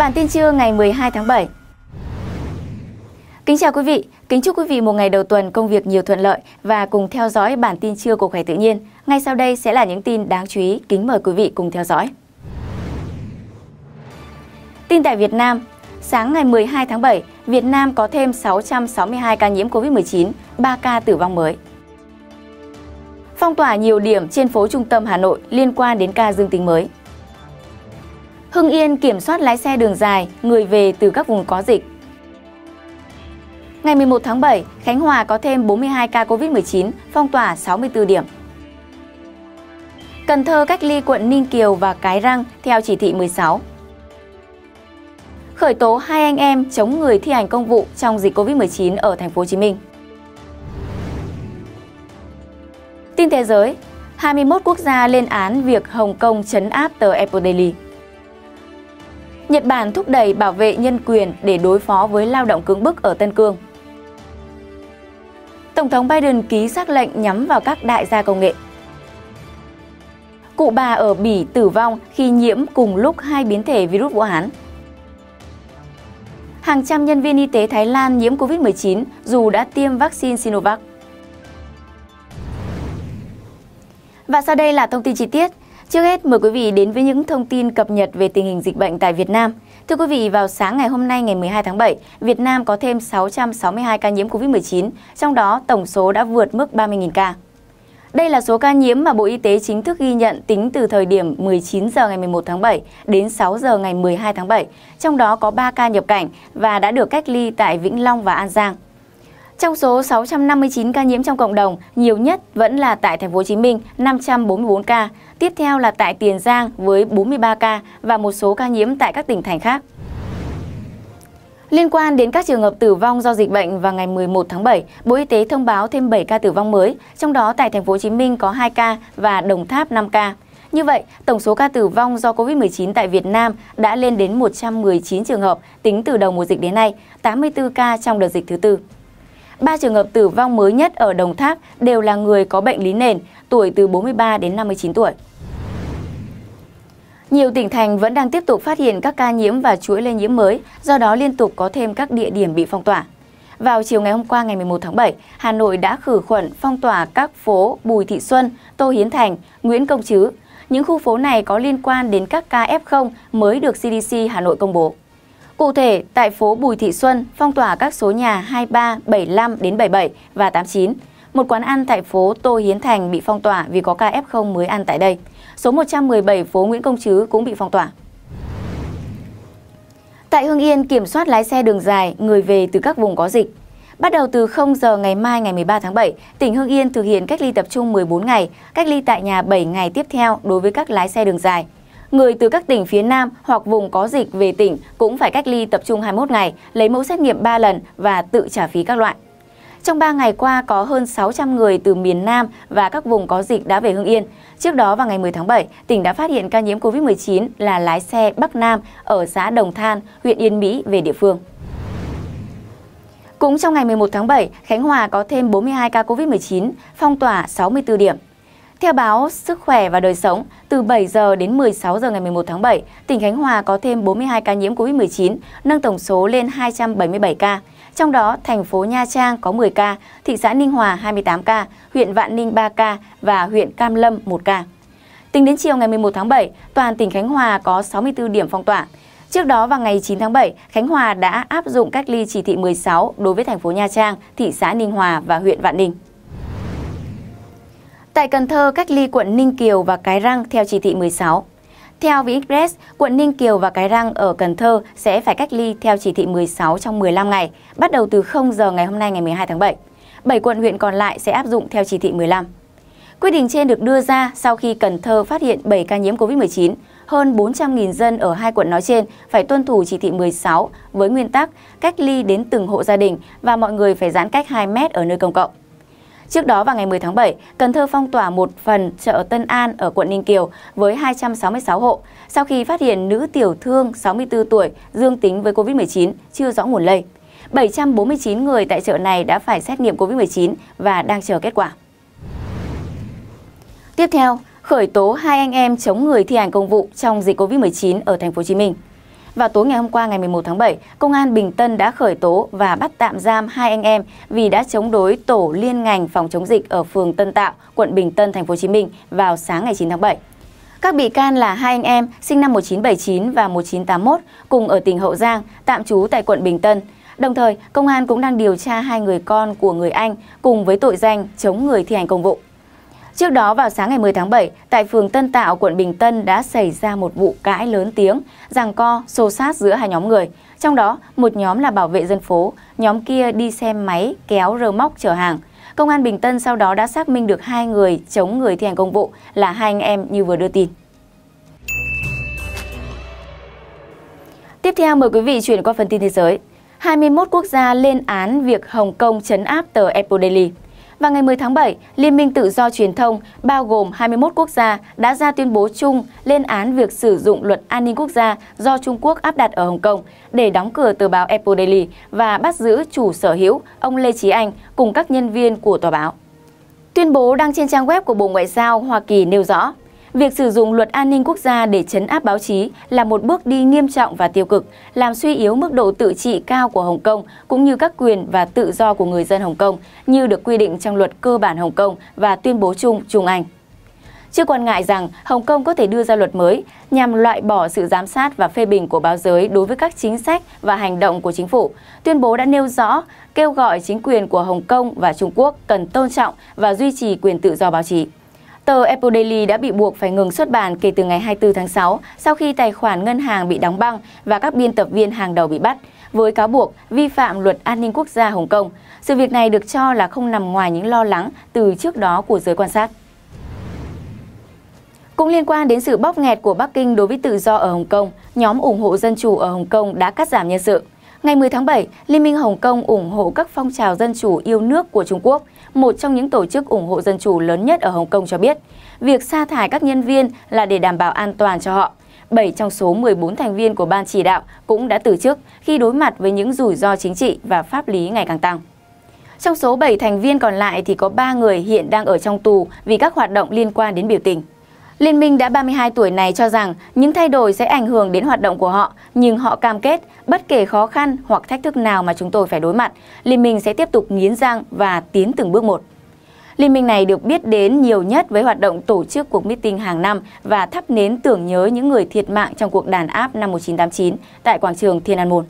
Bản tin trưa ngày 12 tháng 7. Kính chào quý vị, kính chúc quý vị một ngày đầu tuần công việc nhiều thuận lợi và cùng theo dõi bản tin trưa của Khỏe Tự Nhiên. Ngay sau đây sẽ là những tin đáng chú ý, kính mời quý vị cùng theo dõi. Tin tại Việt Nam, sáng ngày 12 tháng 7, Việt Nam có thêm 662 ca nhiễm COVID-19, 3 ca tử vong mới. Phong tỏa nhiều điểm trên phố trung tâm Hà Nội liên quan đến ca dương tính mới. Hưng Yên kiểm soát lái xe đường dài, người về từ các vùng có dịch. Ngày 11 tháng 7, Khánh Hòa có thêm 42 ca COVID-19, phong tỏa 64 điểm. Cần Thơ cách ly quận Ninh Kiều và Cái Răng theo chỉ thị 16. Khởi tố hai anh em chống người thi hành công vụ trong dịch COVID-19 ở thành phố Hồ Chí Minh. Tin thế giới, 21 quốc gia lên án việc Hồng Kông chấn áp tờ Apple Daily. Nhật Bản thúc đẩy bảo vệ nhân quyền để đối phó với lao động cưỡng bức ở Tân Cương. Tổng thống Biden ký xác lệnh nhắm vào các đại gia công nghệ. Cụ bà ở Bỉ tử vong khi nhiễm cùng lúc hai biến thể virus Vũ Hán. Hàng trăm nhân viên y tế Thái Lan nhiễm COVID-19 dù đã tiêm vaccine Sinovac. Và sau đây là thông tin chi tiết. Trước hết mời quý vị đến với những thông tin cập nhật về tình hình dịch bệnh tại Việt Nam. Thưa quý vị, vào sáng ngày hôm nay ngày 12 tháng 7, Việt Nam có thêm 662 ca nhiễm COVID-19, trong đó tổng số đã vượt mức 30.000 ca. Đây là số ca nhiễm mà Bộ Y tế chính thức ghi nhận tính từ thời điểm 19 giờ ngày 11 tháng 7 đến 6 giờ ngày 12 tháng 7, trong đó có 3 ca nhập cảnh và đã được cách ly tại Vĩnh Long và An Giang. Trong số 659 ca nhiễm trong cộng đồng, nhiều nhất vẫn là tại thành phố Hồ Chí Minh 544 ca, tiếp theo là tại Tiền Giang với 43 ca và một số ca nhiễm tại các tỉnh thành khác. Liên quan đến các trường hợp tử vong do dịch bệnh vào ngày 11 tháng 7, Bộ Y tế thông báo thêm 7 ca tử vong mới, trong đó tại thành phố Hồ Chí Minh có 2 ca và Đồng Tháp 5 ca. Như vậy, tổng số ca tử vong do COVID-19 tại Việt Nam đã lên đến 119 trường hợp tính từ đầu mùa dịch đến nay, 84 ca trong đợt dịch thứ tư. 3 trường hợp tử vong mới nhất ở Đồng Tháp đều là người có bệnh lý nền, tuổi từ 43 đến 59 tuổi. Nhiều tỉnh thành vẫn đang tiếp tục phát hiện các ca nhiễm và chuỗi lây nhiễm mới, do đó liên tục có thêm các địa điểm bị phong tỏa. Vào chiều ngày hôm qua ngày 11 tháng 7, Hà Nội đã khử khuẩn phong tỏa các phố Bùi Thị Xuân, Tô Hiến Thành, Nguyễn Công Trứ. Những khu phố này có liên quan đến các ca F0 mới được CDC Hà Nội công bố. Cụ thể, tại phố Bùi Thị Xuân phong tỏa các số nhà 23, 75 đến 77 và 89. Một quán ăn tại phố Tô Hiến Thành bị phong tỏa vì có ca F0 mới ăn tại đây. Số 117 phố Nguyễn Công Trứ cũng bị phong tỏa. Tại Hưng Yên, kiểm soát lái xe đường dài, người về từ các vùng có dịch. Bắt đầu từ 0 giờ ngày mai ngày 13 tháng 7, tỉnh Hưng Yên thực hiện cách ly tập trung 14 ngày, cách ly tại nhà 7 ngày tiếp theo đối với các lái xe đường dài. Người từ các tỉnh phía Nam hoặc vùng có dịch về tỉnh cũng phải cách ly tập trung 21 ngày, lấy mẫu xét nghiệm 3 lần và tự trả phí các loại. Trong 3 ngày qua, có hơn 600 người từ miền Nam và các vùng có dịch đã về Hưng Yên. Trước đó vào ngày 10 tháng 7, tỉnh đã phát hiện ca nhiễm COVID-19 là lái xe Bắc Nam ở xã Đồng Than, huyện Yên Mỹ về địa phương. Cũng trong ngày 11 tháng 7, Khánh Hòa có thêm 42 ca COVID-19, phong tỏa 64 điểm. Theo báo Sức khỏe và đời sống, từ 7 giờ đến 16 giờ ngày 11 tháng 7, tỉnh Khánh Hòa có thêm 42 ca nhiễm COVID-19, nâng tổng số lên 277 ca. Trong đó, thành phố Nha Trang có 10 ca, thị xã Ninh Hòa 28 ca, huyện Vạn Ninh 3 ca và huyện Cam Lâm 1 ca. Tính đến chiều ngày 11 tháng 7, toàn tỉnh Khánh Hòa có 64 điểm phong tỏa. Trước đó vào ngày 9 tháng 7, Khánh Hòa đã áp dụng cách ly chỉ thị 16 đối với thành phố Nha Trang, thị xã Ninh Hòa và huyện Vạn Ninh. Tại Cần Thơ, cách ly quận Ninh Kiều và Cái Răng theo chỉ thị 16. Theo VExpress, quận Ninh Kiều và Cái Răng ở Cần Thơ sẽ phải cách ly theo chỉ thị 16 trong 15 ngày, bắt đầu từ 0 giờ ngày hôm nay ngày 12 tháng 7. 7 quận huyện còn lại sẽ áp dụng theo chỉ thị 15. Quyết định trên được đưa ra sau khi Cần Thơ phát hiện 7 ca nhiễm COVID-19, hơn 400.000 dân ở hai quận nói trên phải tuân thủ chỉ thị 16 với nguyên tắc cách ly đến từng hộ gia đình và mọi người phải giãn cách 2 mét ở nơi công cộng. Trước đó vào ngày 10 tháng 7, Cần Thơ phong tỏa một phần chợ Tân An ở quận Ninh Kiều với 266 hộ sau khi phát hiện nữ tiểu thương 64 tuổi dương tính với COVID-19 chưa rõ nguồn lây. 749 người tại chợ này đã phải xét nghiệm COVID-19 và đang chờ kết quả. Tiếp theo, khởi tố hai anh em chống người thi hành công vụ trong dịch COVID-19 ở thành phố Hồ Chí Minh. Vào tối ngày hôm qua ngày 11 tháng 7, Công an Bình Tân đã khởi tố và bắt tạm giam hai anh em vì đã chống đối tổ liên ngành phòng chống dịch ở phường Tân Tạo, quận Bình Tân, thành phố Hồ Chí Minh vào sáng ngày 9 tháng 7. Các bị can là hai anh em sinh năm 1979 và 1981 cùng ở tỉnh Hậu Giang, tạm trú tại quận Bình Tân. Đồng thời, công an cũng đang điều tra hai người con của người Anh cùng với tội danh chống người thi hành công vụ. Trước đó vào sáng ngày 10 tháng 7, tại phường Tân Tạo, quận Bình Tân đã xảy ra một vụ cãi lớn tiếng, giằng co, xô xát giữa hai nhóm người. Trong đó, một nhóm là bảo vệ dân phố, nhóm kia đi xe máy kéo rơ móc chở hàng. Công an Bình Tân sau đó đã xác minh được hai người chống người thi hành công vụ là hai anh em như vừa đưa tin. Tiếp theo mời quý vị chuyển qua phần tin thế giới. 21 quốc gia lên án việc Hồng Kông chấn áp tờ Apple Daily. Và ngày 10 tháng 7, Liên minh tự do truyền thông bao gồm 21 quốc gia đã ra tuyên bố chung lên án việc sử dụng luật an ninh quốc gia do Trung Quốc áp đặt ở Hồng Kông để đóng cửa tờ báo Apple Daily và bắt giữ chủ sở hữu ông Lê Trí Anh cùng các nhân viên của tòa báo. Tuyên bố đăng trên trang web của Bộ Ngoại giao Hoa Kỳ nêu rõ, Việc sử dụng luật an ninh quốc gia để chấn áp báo chí là một bước đi nghiêm trọng và tiêu cực, làm suy yếu mức độ tự trị cao của Hồng Kông cũng như các quyền và tự do của người dân Hồng Kông như được quy định trong luật cơ bản Hồng Kông và tuyên bố chung Trung Anh. Chưa quan ngại rằng Hồng Kông có thể đưa ra luật mới nhằm loại bỏ sự giám sát và phê bình của báo giới đối với các chính sách và hành động của chính phủ. Tuyên bố đã nêu rõ kêu gọi chính quyền của Hồng Kông và Trung Quốc cần tôn trọng và duy trì quyền tự do báo chí. Tờ Apple Daily đã bị buộc phải ngừng xuất bản kể từ ngày 24 tháng 6 sau khi tài khoản ngân hàng bị đóng băng và các biên tập viên hàng đầu bị bắt với cáo buộc vi phạm luật an ninh quốc gia Hồng Kông. Sự việc này được cho là không nằm ngoài những lo lắng từ trước đó của giới quan sát. Cũng liên quan đến sự bóp nghẹt của Bắc Kinh đối với tự do ở Hồng Kông, nhóm ủng hộ dân chủ ở Hồng Kông đã cắt giảm nhân sự. Ngày 10 tháng 7, Liên minh Hồng Kông ủng hộ các phong trào dân chủ yêu nước của Trung Quốc, một trong những tổ chức ủng hộ dân chủ lớn nhất ở Hồng Kông cho biết, việc sa thải các nhân viên là để đảm bảo an toàn cho họ. 7 trong số 14 thành viên của ban chỉ đạo cũng đã từ chức khi đối mặt với những rủi ro chính trị và pháp lý ngày càng tăng. Trong số 7 thành viên còn lại thì có 3 người hiện đang ở trong tù vì các hoạt động liên quan đến biểu tình. Liên minh đã 32 tuổi này cho rằng những thay đổi sẽ ảnh hưởng đến hoạt động của họ, nhưng họ cam kết bất kể khó khăn hoặc thách thức nào mà chúng tôi phải đối mặt, Liên minh sẽ tiếp tục nghiến răng và tiến từng bước một. Liên minh này được biết đến nhiều nhất với hoạt động tổ chức cuộc meeting hàng năm và thắp nến tưởng nhớ những người thiệt mạng trong cuộc đàn áp năm 1989 tại quảng trường Thiên An Môn.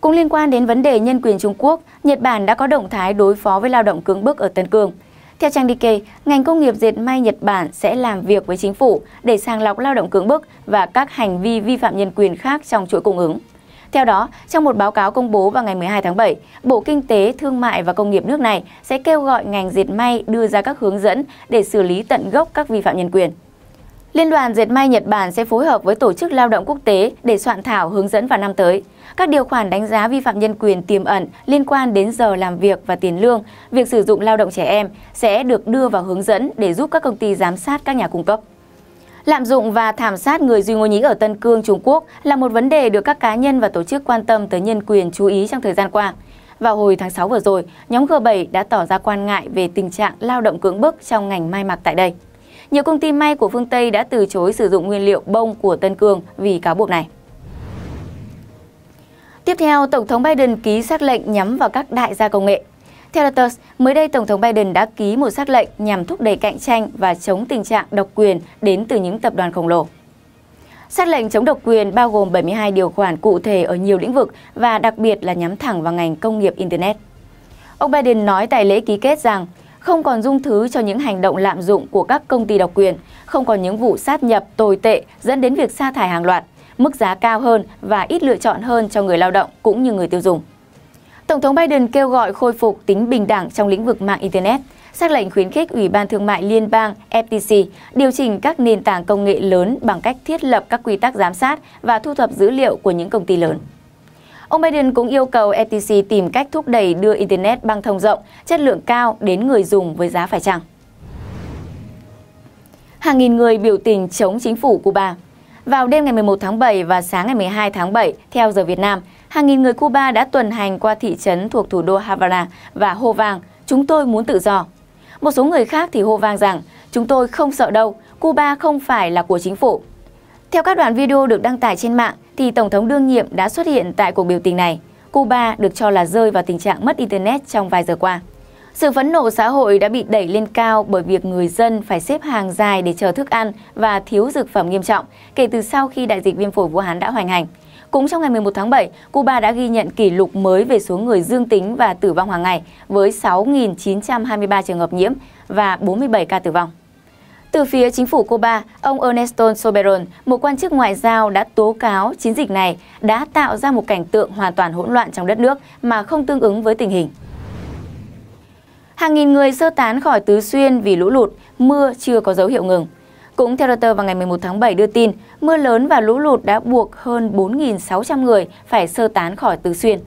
Cũng liên quan đến vấn đề nhân quyền Trung Quốc, Nhật Bản đã có động thái đối phó với lao động cưỡng bức ở Tân Cương. Theo trang Nikkei, ngành công nghiệp dệt may Nhật Bản sẽ làm việc với chính phủ để sàng lọc lao động cưỡng bức và các hành vi vi phạm nhân quyền khác trong chuỗi cung ứng. Theo đó, trong một báo cáo công bố vào ngày 12 tháng 7, Bộ Kinh tế, Thương mại và Công nghiệp nước này sẽ kêu gọi ngành dệt may đưa ra các hướng dẫn để xử lý tận gốc các vi phạm nhân quyền. Liên đoàn Dệt may Nhật Bản sẽ phối hợp với Tổ chức Lao động Quốc tế để soạn thảo hướng dẫn vào năm tới. Các điều khoản đánh giá vi phạm nhân quyền tiềm ẩn liên quan đến giờ làm việc và tiền lương, việc sử dụng lao động trẻ em sẽ được đưa vào hướng dẫn để giúp các công ty giám sát các nhà cung cấp. Lạm dụng và thảm sát người Duy Ngô Nhí ở Tân Cương, Trung Quốc là một vấn đề được các cá nhân và tổ chức quan tâm tới nhân quyền chú ý trong thời gian qua. Vào hồi tháng 6 vừa rồi, nhóm G7 đã tỏ ra quan ngại về tình trạng lao động cưỡng bức trong ngành may mặc tại đây. Nhiều công ty may của phương Tây đã từ chối sử dụng nguyên liệu bông của Tân Cương vì cáo buộc này. Tiếp theo, Tổng thống Biden ký xác lệnh nhắm vào các đại gia công nghệ. Theo Reuters, mới đây Tổng thống Biden đã ký một xác lệnh nhằm thúc đẩy cạnh tranh và chống tình trạng độc quyền đến từ những tập đoàn khổng lồ. Xác lệnh chống độc quyền bao gồm 72 điều khoản cụ thể ở nhiều lĩnh vực và đặc biệt là nhắm thẳng vào ngành công nghiệp Internet. Ông Biden nói tại lễ ký kết rằng không còn dung thứ cho những hành động lạm dụng của các công ty độc quyền, không còn những vụ sát nhập tồi tệ dẫn đến việc sa thải hàng loạt, mức giá cao hơn và ít lựa chọn hơn cho người lao động cũng như người tiêu dùng. Tổng thống Biden kêu gọi khôi phục tính bình đẳng trong lĩnh vực mạng Internet, xác lệnh khuyến khích Ủy ban Thương mại Liên bang FTC điều chỉnh các nền tảng công nghệ lớn bằng cách thiết lập các quy tắc giám sát và thu thập dữ liệu của những công ty lớn. Ông Biden cũng yêu cầu FTC e tìm cách thúc đẩy đưa Internet băng thông rộng, chất lượng cao đến người dùng với giá phải chăng. Hàng nghìn người biểu tình chống chính phủ Cuba vào đêm ngày 11 tháng 7 và sáng ngày 12 tháng 7, theo giờ Việt Nam, hàng nghìn người Cuba đã tuần hành qua thị trấn thuộc thủ đô Havana và hô vang, chúng tôi muốn tự do. Một số người khác thì hô vang rằng, chúng tôi không sợ đâu, Cuba không phải là của chính phủ. Theo các đoạn video được đăng tải trên mạng, thì Tổng thống đương nhiệm đã xuất hiện tại cuộc biểu tình này. Cuba được cho là rơi vào tình trạng mất Internet trong vài giờ qua. Sự phẫn nộ xã hội đã bị đẩy lên cao bởi việc người dân phải xếp hàng dài để chờ thức ăn và thiếu dược phẩm nghiêm trọng kể từ sau khi đại dịch viêm phổi Vũ Hán đã hoành hành. Cũng trong ngày 11 tháng 7, Cuba đã ghi nhận kỷ lục mới về số người dương tính và tử vong hàng ngày với 6.923 trường hợp nhiễm và 47 ca tử vong. Từ phía chính phủ Cuba, ông Ernesto Soberon, một quan chức ngoại giao đã tố cáo chiến dịch này đã tạo ra một cảnh tượng hoàn toàn hỗn loạn trong đất nước mà không tương ứng với tình hình. Hàng nghìn người sơ tán khỏi Tứ Xuyên vì lũ lụt, mưa chưa có dấu hiệu ngừng. Cũng theo Reuters vào ngày 11 tháng 7 đưa tin, mưa lớn và lũ lụt đã buộc hơn 4.600 người phải sơ tán khỏi Tứ Xuyên.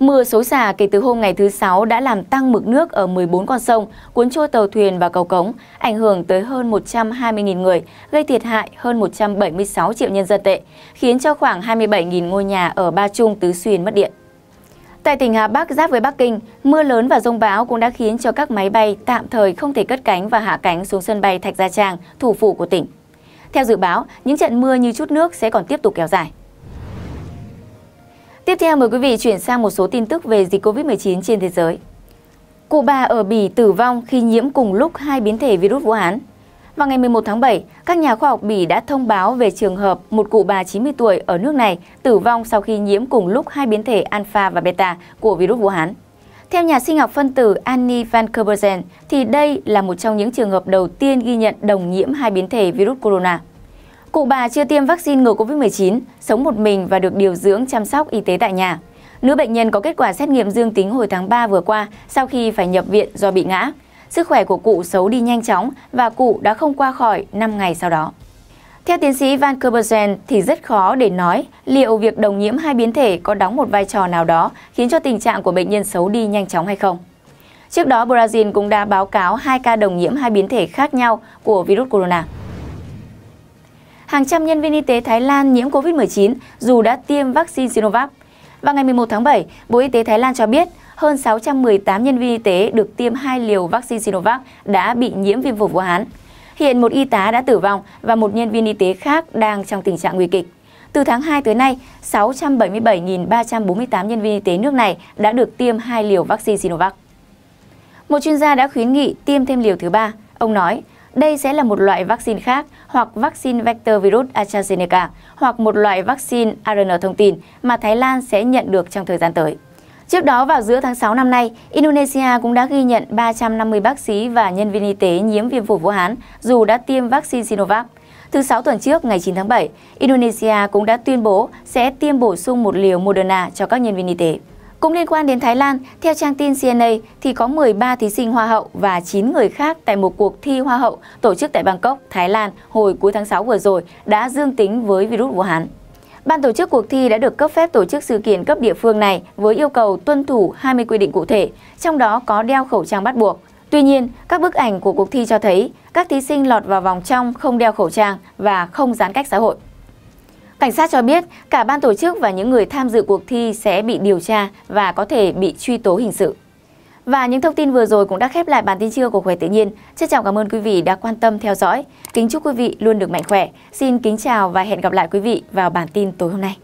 Mưa xối xả kể từ hôm ngày thứ Sáu đã làm tăng mực nước ở 14 con sông, cuốn trôi tàu thuyền và cầu cống, ảnh hưởng tới hơn 120.000 người, gây thiệt hại hơn 176 triệu nhân dân tệ, khiến cho khoảng 27.000 ngôi nhà ở Ba Trung, Tứ Xuyên mất điện. Tại tỉnh Hà Bắc giáp với Bắc Kinh, mưa lớn và rông bão cũng đã khiến cho các máy bay tạm thời không thể cất cánh và hạ cánh xuống sân bay Thạch Gia Trang, thủ phủ của tỉnh. Theo dự báo, những trận mưa như chút nước sẽ còn tiếp tục kéo dài. Tiếp theo mời quý vị chuyển sang một số tin tức về dịch COVID-19 trên thế giới. Cụ bà ở Bỉ tử vong khi nhiễm cùng lúc hai biến thể virus Vũ Hán. Vào ngày 11 tháng 7, các nhà khoa học Bỉ đã thông báo về trường hợp một cụ bà 90 tuổi ở nước này tử vong sau khi nhiễm cùng lúc hai biến thể alpha và beta của virus Vũ Hán. Theo nhà sinh học phân tử Annie van Kerbergen, thì đây là một trong những trường hợp đầu tiên ghi nhận đồng nhiễm hai biến thể virus corona. Cụ bà chưa tiêm vaccine ngừa COVID-19, sống một mình và được điều dưỡng chăm sóc y tế tại nhà. Nữ bệnh nhân có kết quả xét nghiệm dương tính hồi tháng 3 vừa qua sau khi phải nhập viện do bị ngã. Sức khỏe của cụ xấu đi nhanh chóng và cụ đã không qua khỏi 5 ngày sau đó. Theo tiến sĩ Van Kerbergen thì rất khó để nói liệu việc đồng nhiễm hai biến thể có đóng một vai trò nào đó khiến cho tình trạng của bệnh nhân xấu đi nhanh chóng hay không. Trước đó, Brazil cũng đã báo cáo hai ca đồng nhiễm hai biến thể khác nhau của virus corona hàng trăm nhân viên y tế Thái Lan nhiễm COVID-19 dù đã tiêm vaccine Sinovac. Vào ngày 11 tháng 7, Bộ Y tế Thái Lan cho biết hơn 618 nhân viên y tế được tiêm hai liều vaccine Sinovac đã bị nhiễm viêm phổi Vũ Hán. Hiện một y tá đã tử vong và một nhân viên y tế khác đang trong tình trạng nguy kịch. Từ tháng 2 tới nay, 677.348 nhân viên y tế nước này đã được tiêm hai liều vaccine Sinovac. Một chuyên gia đã khuyến nghị tiêm thêm liều thứ ba. Ông nói, đây sẽ là một loại vaccine khác hoặc vaccine vector virus AstraZeneca hoặc một loại vaccine ARN thông tin mà Thái Lan sẽ nhận được trong thời gian tới. Trước đó vào giữa tháng 6 năm nay, Indonesia cũng đã ghi nhận 350 bác sĩ và nhân viên y tế nhiễm viêm phổi Vũ Hán dù đã tiêm vaccine Sinovac. Thứ sáu tuần trước, ngày 9 tháng 7, Indonesia cũng đã tuyên bố sẽ tiêm bổ sung một liều Moderna cho các nhân viên y tế. Cũng liên quan đến Thái Lan, theo trang tin CNA thì có 13 thí sinh Hoa hậu và 9 người khác tại một cuộc thi Hoa hậu tổ chức tại Bangkok, Thái Lan hồi cuối tháng 6 vừa rồi đã dương tính với virus Vũ Hán. Ban tổ chức cuộc thi đã được cấp phép tổ chức sự kiện cấp địa phương này với yêu cầu tuân thủ 20 quy định cụ thể, trong đó có đeo khẩu trang bắt buộc. Tuy nhiên, các bức ảnh của cuộc thi cho thấy các thí sinh lọt vào vòng trong không đeo khẩu trang và không giãn cách xã hội. Cảnh sát cho biết cả ban tổ chức và những người tham dự cuộc thi sẽ bị điều tra và có thể bị truy tố hình sự. Và những thông tin vừa rồi cũng đã khép lại bản tin trưa của Khỏe Tự Nhiên. Chân trọng cảm ơn quý vị đã quan tâm theo dõi. Kính chúc quý vị luôn được mạnh khỏe. Xin kính chào và hẹn gặp lại quý vị vào bản tin tối hôm nay.